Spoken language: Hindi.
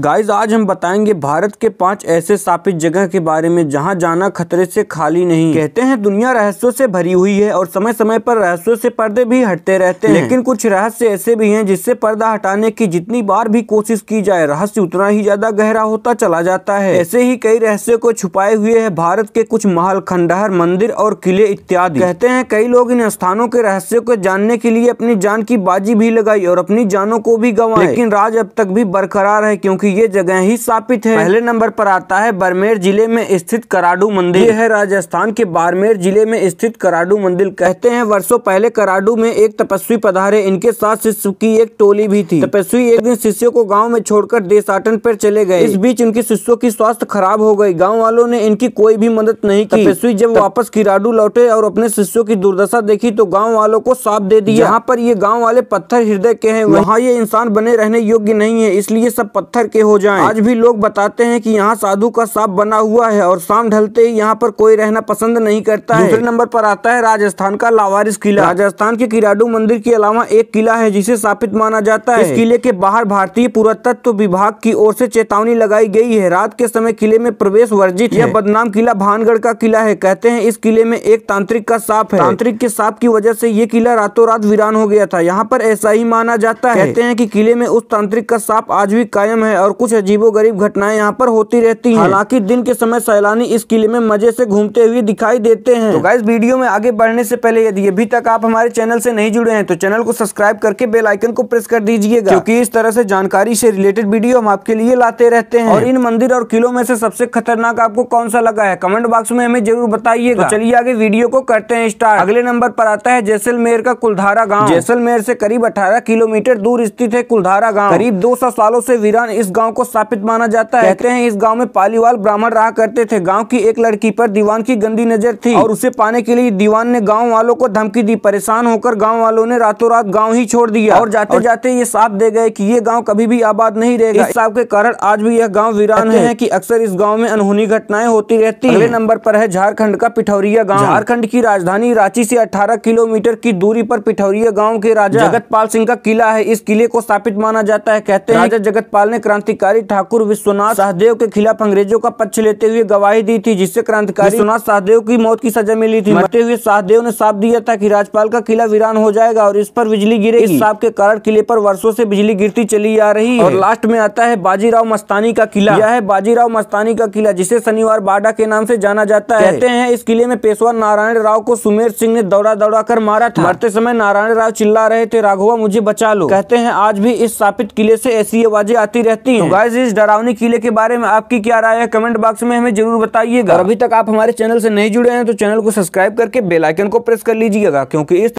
गाइस आज हम बताएंगे भारत के पांच ऐसे सापित जगह के बारे में जहां जाना खतरे से खाली नहीं कहते हैं दुनिया रहस्यों से भरी हुई है और समय समय पर रहस्यों से पर्दे भी हटते रहते हैं लेकिन कुछ रहस्य ऐसे भी हैं जिससे पर्दा हटाने की जितनी बार भी कोशिश की जाए रहस्य उतना ही ज्यादा गहरा होता चला जाता है ऐसे ही कई रहस्य को छुपाए हुए है भारत के कुछ महल खंडहर मंदिर और किले इत्यादि कहते हैं कई लोग इन स्थानों के रहस्यों को जानने के लिए अपनी जान की बाजी भी लगाई और अपनी जानों को भी गंवाए लेकिन राज अब तक भी बरकरार है क्यूँकी क्योंकि ये जगह ही स्थापित है पहले नंबर पर आता है बरमेर जिले में स्थित कराडू मंदिर यह है राजस्थान के बारमेर जिले में स्थित कराडू मंदिर कहते हैं वर्षों पहले कराडू में एक तपस्वी पधारे इनके साथ शिष्य की एक टोली भी थी तपस्वी एक दिन शिष्यों को गाँव में छोड़कर देशाटन पर चले गए इस बीच उनके शिष्यों की स्वास्थ्य खराब हो गयी गाँव वालों ने इनकी कोई भी मदद नहीं की तपस्वी जब वापस किराडू लौटे और अपने शिष्यों की दुर्दशा देखी तो गाँव वालों को साफ दे दिया यहाँ पर ये गाँव वाले पत्थर हृदय के हैं वहाँ ये इंसान बने रहने योग्य नहीं है इसलिए सब पत्थर के के हो जाएं। आज भी लोग बताते हैं कि यहाँ साधु का साप बना हुआ है और शाम ढलते ही यहाँ पर कोई रहना पसंद नहीं करता है दूसरे नंबर पर आता है राजस्थान का लावारिस किला राजस्थान के किराडू मंदिर के अलावा एक किला है जिसे स्थापित माना जाता है इस किले के बाहर भारतीय पुरातत्व विभाग की ओर से चेतावनी लगाई गई है रात के समय किले में प्रवेश वर्जित यह बदनाम किला भानगढ़ का किला है कहते हैं इस किले में एक तांत्रिक का साप है तांत्रिक के साप की वजह से ये किला रातों रात वीरान हो गया था यहाँ पर ऐसा ही माना जाता है कहते हैं कि किले में उस तांत्रिक का सांप आज भी कायम है और कुछ अजीबोगरीब घटनाएं यहाँ पर होती रहती हैं हालांकि दिन के समय सैलानी इस किले में मजे से घूमते हुए दिखाई देते हैं तो गाइस वीडियो में आगे बढ़ने से पहले यदि अभी तक आप हमारे चैनल से नहीं जुड़े हैं तो चैनल को सब्सक्राइब करके बेल आइकन को प्रेस कर दीजिएगा क्योंकि इस तरह से जानकारी से रिलेटेड वीडियो हम आपके लिए लाते रहते हैं और इन मंदिर और किलों में से सबसे खतरनाक आपको कौन सा लगा है कमेंट बॉक्स में हमें जरूर बताइएगा तो चलिए आगे वीडियो को करते हैं स्टार्ट अगले नंबर पर आता है जैसलमेर का कुलधारा गाँव जैसलमेर से करीब अठारह किलोमीटर दूर स्थित है कुलधारा गाँव करीब दो सालों से वीरान इस इस गांव को स्थापित माना जाता है कहते हैं इस गांव में पालीवाल ब्राह्मण रहा करते थे गांव की एक लड़की पर दीवान की गंदी नजर थी और उसे पाने के लिए दीवान ने गांव वालों को धमकी दी परेशान होकर गांव वालों ने रातों रात गाँव ही छोड़ दिया और जाते जाते ये साफ दे गए की ये गाँव कभी भी आबाद नहीं रहे साफ के कारण आज भी यह गाँव वीरान है की अक्सर इस गाँव में अनहोनी घटनाएं होती रहती है नंबर आरोप है झारखण्ड का पिठौरिया गाँव झारखण्ड की राजधानी रांची ऐसी अठारह किलोमीटर की दूरी आरोप पिठौरिया गाँव के राजा जगत सिंह का किला है इस किले को स्थापित माना जाता है कहते हैं राजा जगतपाल ने क्रांति क्रांतिकारी ठाकुर विश्वनाथ सहदेव के खिलाफ अंग्रेजों का पक्ष लेते हुए गवाही दी थी जिससे क्रांतिकारी विश्वनाथ सहदेव की मौत की सजा मिली थी मरते हुए सहदेव ने साफ दिया था कि राजपाल का किला वीरान हो जाएगा और इस पर बिजली गिरे इस साफ के कारण किले पर वर्षो ऐसी बिजली गिरती चली आ रही और लास्ट में आता है बाजीराव मस्तानी का किला यह है बाजीराव मस्तानी का किला जिसे शनिवार बाडा के नाम से जाना जाता है कहते हैं इस किले में पेशवा नारायण राव को सुमेर सिंह ने दौड़ा दौड़ा कर मारा था मरते समय नारायण राव चिल्ला रहे थे राघवा मुझे बचा लो कहते हैं आज भी इस स्थापित किले से ऐसी आवाजें आती रहती सकती है तो गाइज इस डरावनी किले के बारे में आपकी क्या राय है कमेंट बॉक्स में हमें जरूर बताइएगा अभी तक आप हमारे चैनल से नहीं जुड़े हैं तो चैनल को सब्सक्राइब करके बेलाइकन को प्रेस कर लीजिएगा क्योंकि इस